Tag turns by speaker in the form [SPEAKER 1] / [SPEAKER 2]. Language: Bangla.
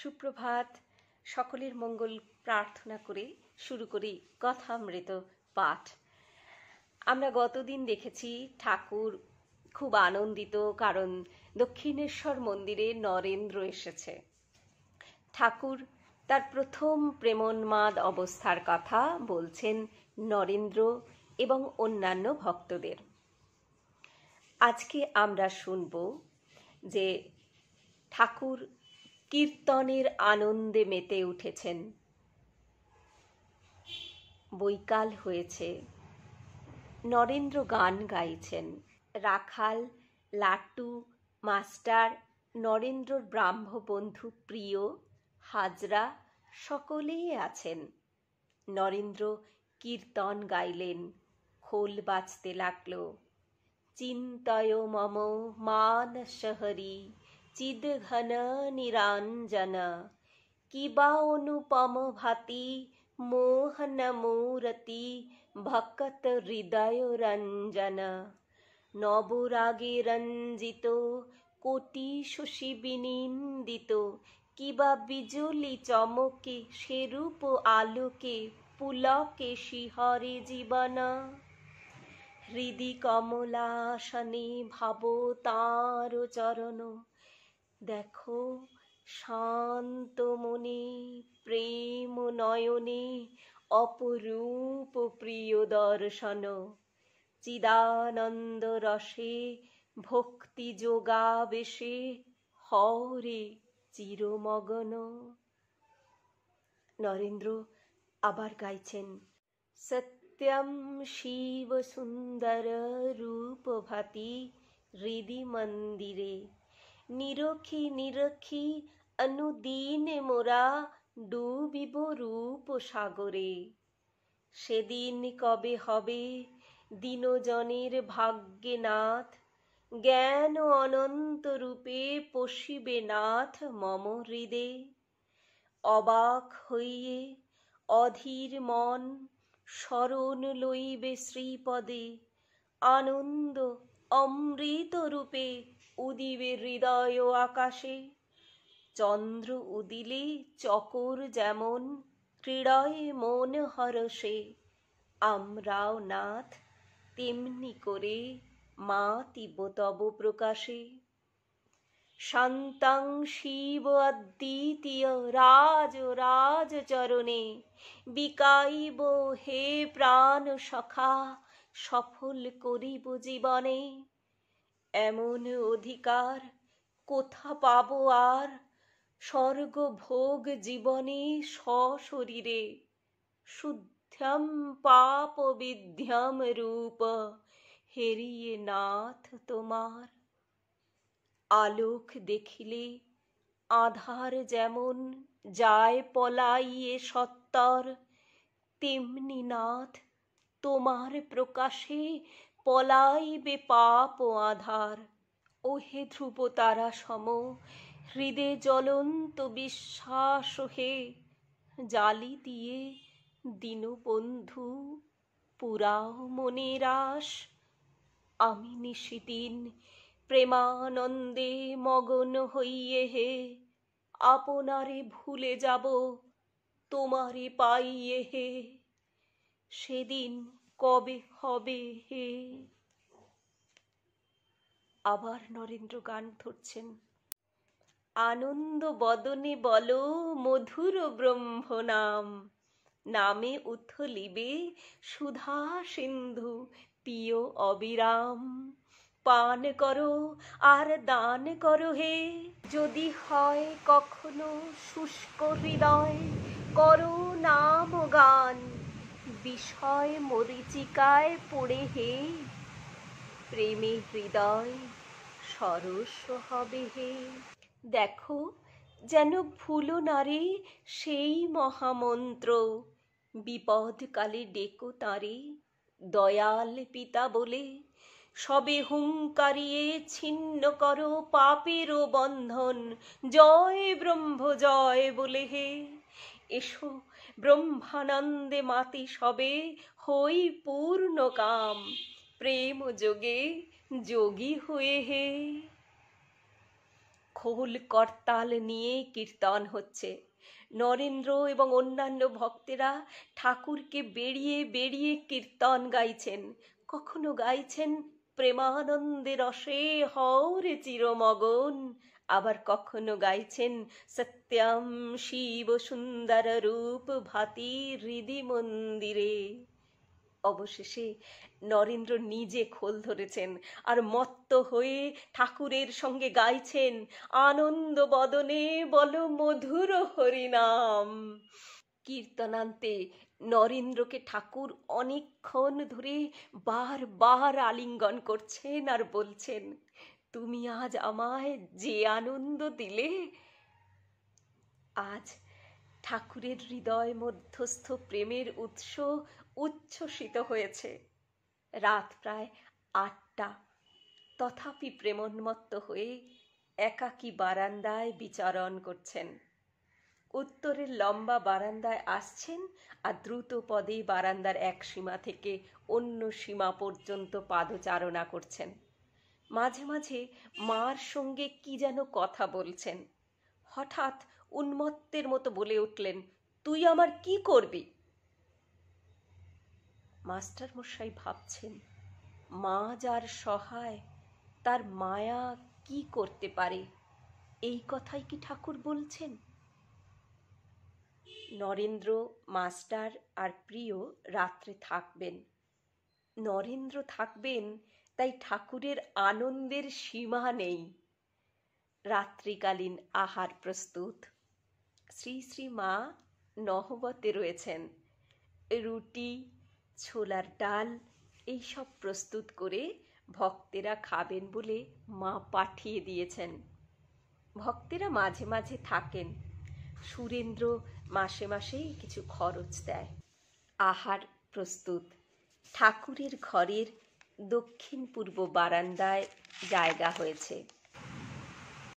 [SPEAKER 1] সুপ্রভাত সকলের মঙ্গল প্রার্থনা করে শুরু করি কথামৃত পাঠ আমরা গতদিন দেখেছি ঠাকুর খুব আনন্দিত কারণ দক্ষিণেশ্বর মন্দিরে নরেন্দ্র এসেছে ঠাকুর তার প্রথম প্রেমোন্মাদ অবস্থার কথা বলছেন নরেন্দ্র এবং অন্যান্য ভক্তদের আজকে আমরা শুনব যে ঠাকুর কীর্তনের আনন্দে মেতে উঠেছেন বৈকাল হয়েছে নরেন্দ্র গান গাইছেন রাখাল লাট্টু মাস্টার নরেন্দ্রর ব্রাহ্মবন্ধু প্রিয় হাজরা সকলেই আছেন নরেন্দ্র কীর্তন গাইলেন খোল বাজতে লাগল চিন্তয় মম মানসহরী চিদঘন নিরাঞ্জনা কিবা অনুপম ভাতি মোহন মূরতি ভকত হৃদয় রঞ্জন নবরাগে রঞ্জিত কোটি শশী বিনিন্দিত কিবা বিজুলি চমকে সেরূপ আলোকে পুলকে শিহরে জীবন হৃদি কমলাসনে ভাব তাঁর চরণ দেখো শান্ত মনে প্রেম নয়নে অপরূপ প্রিয় দর্শন চিদানন্দ রসে ভক্তি যোগাবেশে হরে চিরমগন নরেন্দ্র আবার গাইছেন সত্যম শিব সুন্দর রূপভাতি হৃদি মন্দিরে নিরখি নিরখি অনুদিনে মোরা ডুবিব রূপ সাগরে সেদিন কবে হবে দিনজনের ভাগ্যে নাথ জ্ঞান অনন্ত রূপে পশিবে নাথ মম হৃদে অবাক হইয়ে অধীর মন স্মরণ লইবে শ্রীপদে আনন্দ অমৃত রূপে উদিবে হৃদয় আকাশে চন্দ্র উদিলে চকর যেমন ক্রীড়য়ে মন হরষে আমরাও নাথ তেমনি করে মা তিব্বতব প্রকাশে শান্তাং শিব অদ্বিতীয় রাজ রাজ চরণে বিকাইব হে প্রাণ সখা সফল করিব জীবনে এমন অধিকার কোথা পাব আর স্বর্গভোগ জীবনে সশরীরে শুদ্ধ্যম পাপ বিধ্যম রূপ হেরিয়ে নাথ তোমার আলোক দেখিলে আধার যেমন যায় পলাইয়ে সত্তর তেমনি নাথ তোমার প্রকাশে পলাইবে পাপ ও আধার ওহে ধ্রুব তারা সম হৃদে জ্বলন্ত বিশ্বাস হে জালি দিয়ে দীনবন্ধু পুরাও মনের আমি নিশিদিন প্রেমানন্দে মগন হইয়ে হে আপনারে ভুলে যাব তোমারে পাইয়ে হে সেদিন কবে হবে হে আবার নরেন্দ্র গান ধরছেন আনন্দ বদনে বল মধুর ব্রহ্ম নাম নামে উথলিবে সুধা সিন্ধু প্রিয় অবিরাম পান করো আর দান করো হে যদি হয় কখনো শুষ্ক হৃদয় করো নাম গান বিষয় মরিচিকায় পড়ে হে প্রেমে হৃদয় সরস্ব হবে হে দেখো যেন ভুল নারে সেই মহামন্ত্র বিপদকালে ডেকো তারে দয়াল পিতা বলে সবে হুঙ্কারিয়ে ছিন্ন করো পাপেরও বন্ধন জয় ব্রহ্ম জয় বলে হে এসো ব্রহ্মানন্দে মাতি সবে হই পূর্ণ কাম প্রেম যোগে যোগী হয়ে হে খোল করতাল নিয়ে কীর্তন হচ্ছে নরেন্দ্র এবং অন্যান্য ভক্তেরা ঠাকুরকে বেরিয়ে বেরিয়ে কীর্তন গাইছেন কখনো গাইছেন প্রেমানন্দে রসে হও রে চিরমগন আবার কখনো গাইছেন সত্যম শিব সুন্দর রূপ ভাতি হৃদি মন্দিরে অবশেষে নরেন্দ্র নিজে খোল ধরেছেন আর মত্ত হয়ে ঠাকুরের সঙ্গে গাইছেন আনন্দ বদনে বল মধুর হরিনাম কীর্তনান্তে নরেন্দ্রকে ঠাকুর অনেকক্ষণ ধরে বার বার আলিঙ্গন করছেন আর বলছেন তুমি আজ আমায় যে আনন্দ দিলে আজ ঠাকুরের হৃদয় মধ্যস্থ প্রেমের উৎস উচ্ছ্বসিত হয়েছে রাত প্রায় আটটা তথাপি প্রেমোন্মত্ত হয়ে একাকী বারান্দায় বিচরণ করছেন উত্তরের লম্বা বারান্দায় আসছেন আর দ্রুত পদে বারান্দার এক সীমা থেকে অন্য সীমা পর্যন্ত পাদচারণা করছেন মাঝে মাঝে মার সঙ্গে কি যেন কথা বলছেন হঠাৎ উন্মত্তের মতো বলে উঠলেন তুই আমার কি করবি মাস্টার মশাই ভাবছেন মা যার সহায় তার মায়া কি করতে পারে এই কথাই কি ঠাকুর বলছেন নরেন্দ্র মাস্টার আর প্রিয় রাত্রে থাকবেন নরেন্দ্র থাকবেন তাই ঠাকুরের আনন্দের সীমা নেই রাত্রিকালীন আহার প্রস্তুত শ্রী শ্রী মা নহবতে রয়েছেন রুটি ছোলার ডাল এইসব প্রস্তুত করে ভক্তেরা খাবেন বলে মা পাঠিয়ে দিয়েছেন ভক্তেরা মাঝে মাঝে থাকেন সুরেন্দ্র মাসে মাসেই কিছু খরচ দেয় আহার প্রস্তুত ঠাকুরের ঘরের দক্ষিণ পূর্ব বারান্দায় জায়গা হয়েছে